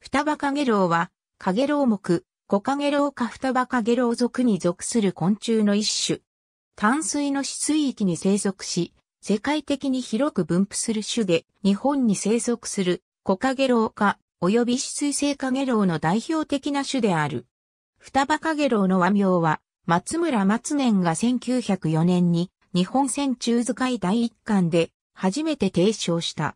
双葉影ゲは、影ゲロ目、コカゲロウか双葉影ゲ族属に属する昆虫の一種。淡水の死水域に生息し、世界的に広く分布する種で、日本に生息するコカゲロウ科、及び死水性影ゲの代表的な種である。双葉影ゲの和名は、松村松年が1904年に日本戦中図解第一巻で初めて提唱した。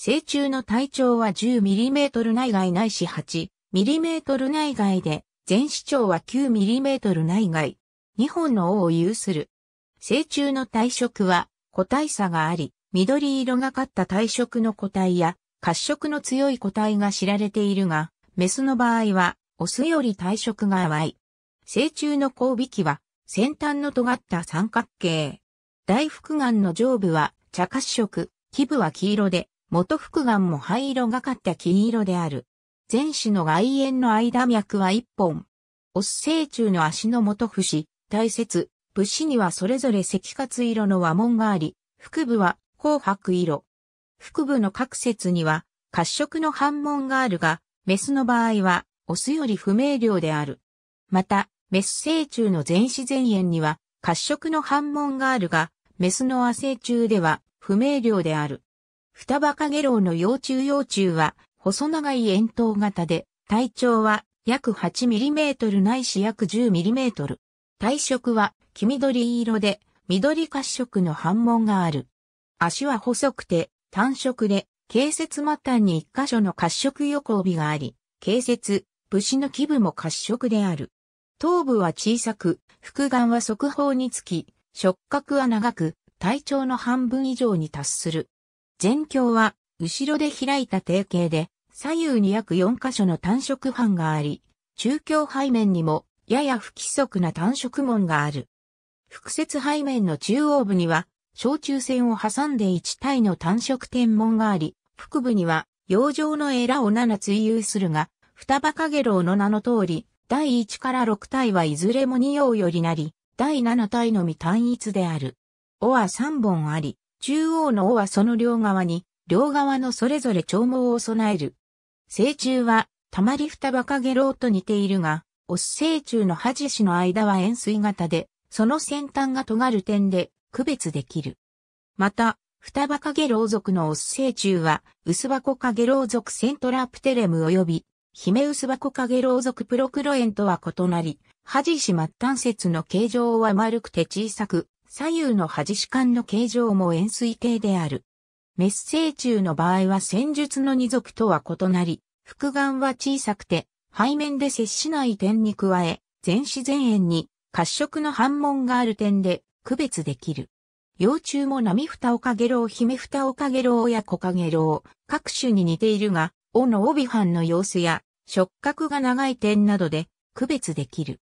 成虫の体長は 10mm 内外ないし 8mm 内外で、全子長は 9mm 内外。2本の尾を有する。成虫の体色は個体差があり、緑色がかった体色の個体や、褐色の強い個体が知られているが、メスの場合は、オスより体色が淡い。成虫の交尾器は、先端の尖った三角形。大腹眼の上部は茶褐色、基部は黄色で、元複眼も灰色がかった金色である。前肢の外縁の間脈は一本。オス成虫の足の元節、大節、物子にはそれぞれ赤活色の和紋があり、腹部は紅白色。腹部の各節には褐色の反紋があるが、メスの場合はオスより不明瞭である。また、メス成虫の前肢前縁には褐色の反紋があるが、メスの和成虫では不明瞭である。双葉カゲロウの幼虫幼虫は、細長い円筒型で、体長は約 8mm ないし約 10mm。体色は黄緑色で、緑褐色の斑紋がある。足は細くて、単色で、形節末端に一箇所の褐色横帯があり、形節、士の基部も褐色である。頭部は小さく、腹眼は側方につき、触角は長く、体長の半分以上に達する。全鏡は、後ろで開いた定型で、左右に約4箇所の単色版があり、中鏡背面にも、やや不規則な単色門がある。複節背面の中央部には、小中線を挟んで1体の単色天文があり、腹部には、洋上のエラを7追遊するが、双葉影楼の名の通り、第1から6体はいずれも2葉よりなり、第7体のみ単一である。尾は3本あり、中央の尾はその両側に、両側のそれぞれ長毛を備える。成虫は、たまり双バかげろうと似ているが、オス成虫の歯獅子の間は円錐型で、その先端が尖る点で区別できる。また、双葉かげろう族のオス成虫は、薄箱かげろう族セントラプテレム及び、姫薄箱かげろう族プロクロエンとは異なり、ハジ末端節の形状は丸くて小さく、左右の端子間の形状も円錐形である。メッセー中の場合は戦術の二族とは異なり、複眼は小さくて、背面で接しない点に加え、全子全円に褐色の反紋がある点で区別できる。幼虫も波蓋をかげろう、姫蓋をかげろうや小かげろう、各種に似ているが、尾の帯藩の様子や触覚が長い点などで区別できる。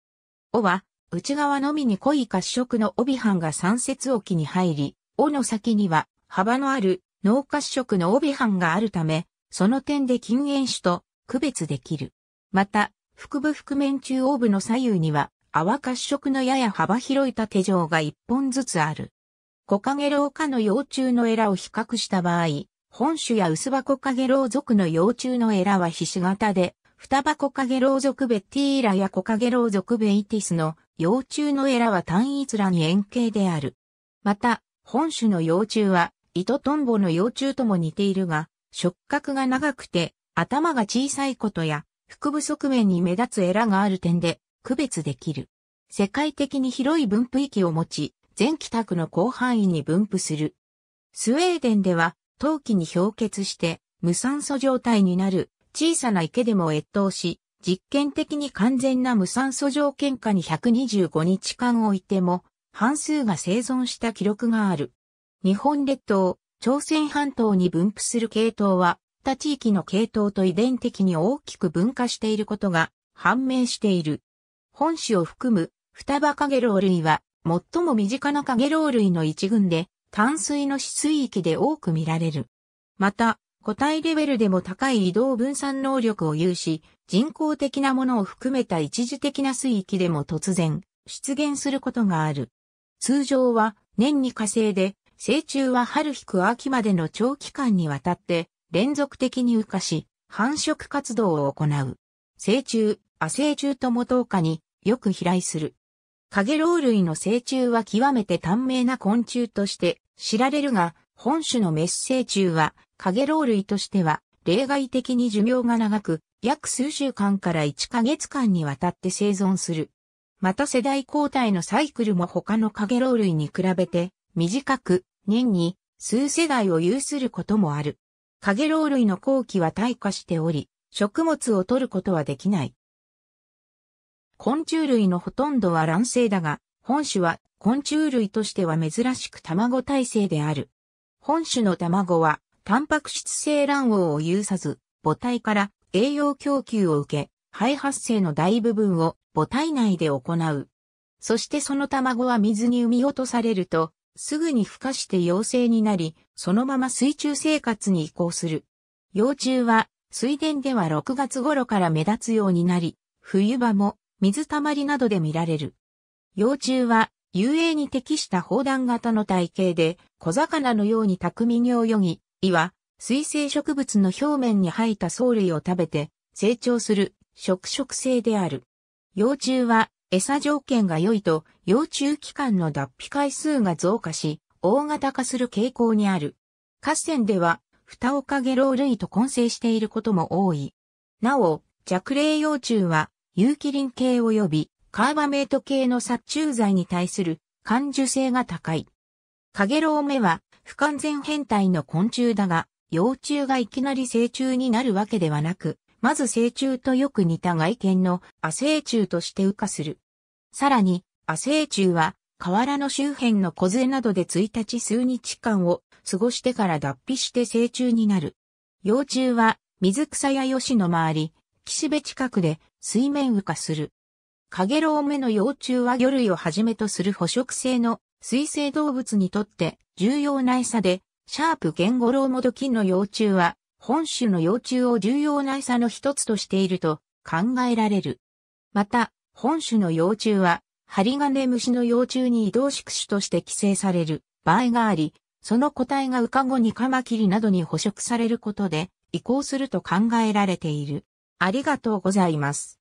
尾は内側のみに濃い褐色の帯藩が三節沖に入り、尾の先には幅のある脳褐色の帯藩があるため、その点で禁煙種と区別できる。また、腹部覆面中央部の左右には、泡褐色のやや幅広い縦状が一本ずつある。コカゲロウ科の幼虫のエラを比較した場合、本種や薄箱カゲロウ属の幼虫のエラはひし形で、双箱カゲロウ属ベッティーラやコカゲロウ属ベイティスの幼虫のエラは単一らに円形である。また、本種の幼虫は、糸トンボの幼虫とも似ているが、触覚が長くて、頭が小さいことや、腹部側面に目立つエラがある点で、区別できる。世界的に広い分布域を持ち、全帰宅の広範囲に分布する。スウェーデンでは、陶器に氷結して、無酸素状態になる小さな池でも越冬し、実験的に完全な無酸素条件下に125日間置いても、半数が生存した記録がある。日本列島、朝鮮半島に分布する系統は、他地域の系統と遺伝的に大きく分化していることが判明している。本種を含む双葉カゲロウ類は、最も身近なカゲロウ類の一群で、淡水の死水域で多く見られる。また、個体レベルでも高い移動分散能力を有し、人工的なものを含めた一時的な水域でも突然、出現することがある。通常は年に火星で、成虫は春引く秋までの長期間にわたって連続的に羽化し、繁殖活動を行う。成虫、亜成虫とも等下によく飛来する。カゲロウ類の成虫は極めて短命な昆虫として知られるが、本種の滅生虫は、カゲロウ類としては、例外的に寿命が長く、約数週間から1ヶ月間にわたって生存する。また世代交代のサイクルも他のカゲロウ類に比べて短く年に数世代を有することもある。カゲロウ類の後期は退化しており、食物を取ることはできない。昆虫類のほとんどは卵生だが、本種は昆虫類としては珍しく卵体制である。本種の卵は、タンパク質性卵黄を有さず、母体から栄養供給を受け、肺発生の大部分を母体内で行う。そしてその卵は水に産み落とされると、すぐに孵化して陽性になり、そのまま水中生活に移行する。幼虫は水田では6月頃から目立つようになり、冬場も水たまりなどで見られる。幼虫は遊泳に適した砲弾型の体型で、小魚のように巧みに泳ぎ、胃は水生植物の表面に生えた藻類を食べて成長する食食性である。幼虫は餌条件が良いと幼虫期間の脱皮回数が増加し、大型化する傾向にある。河川では、フタオカゲロウ類と混成していることも多い。なお、弱霊幼虫は、有機林系及びカーバメイト系の殺虫剤に対する感受性が高い。カゲロウメは不完全変態の昆虫だが、幼虫がいきなり成虫になるわけではなく、まず成虫とよく似た外見の亜成虫として羽化する。さらに、亜成虫は河原の周辺の小杖などで1日数日間を過ごしてから脱皮して成虫になる。幼虫は水草やヨシの周り、岸辺近くで水面羽化する。カゲロウメの幼虫は魚類をはじめとする捕食性の水生動物にとって重要な餌で、シャープゲンゴロウモドキの幼虫は、本種の幼虫を重要な餌の一つとしていると考えられる。また、本種の幼虫は、針金虫の幼虫に移動宿主として寄生される場合があり、その個体がウカゴニカマキリなどに捕食されることで移行すると考えられている。ありがとうございます。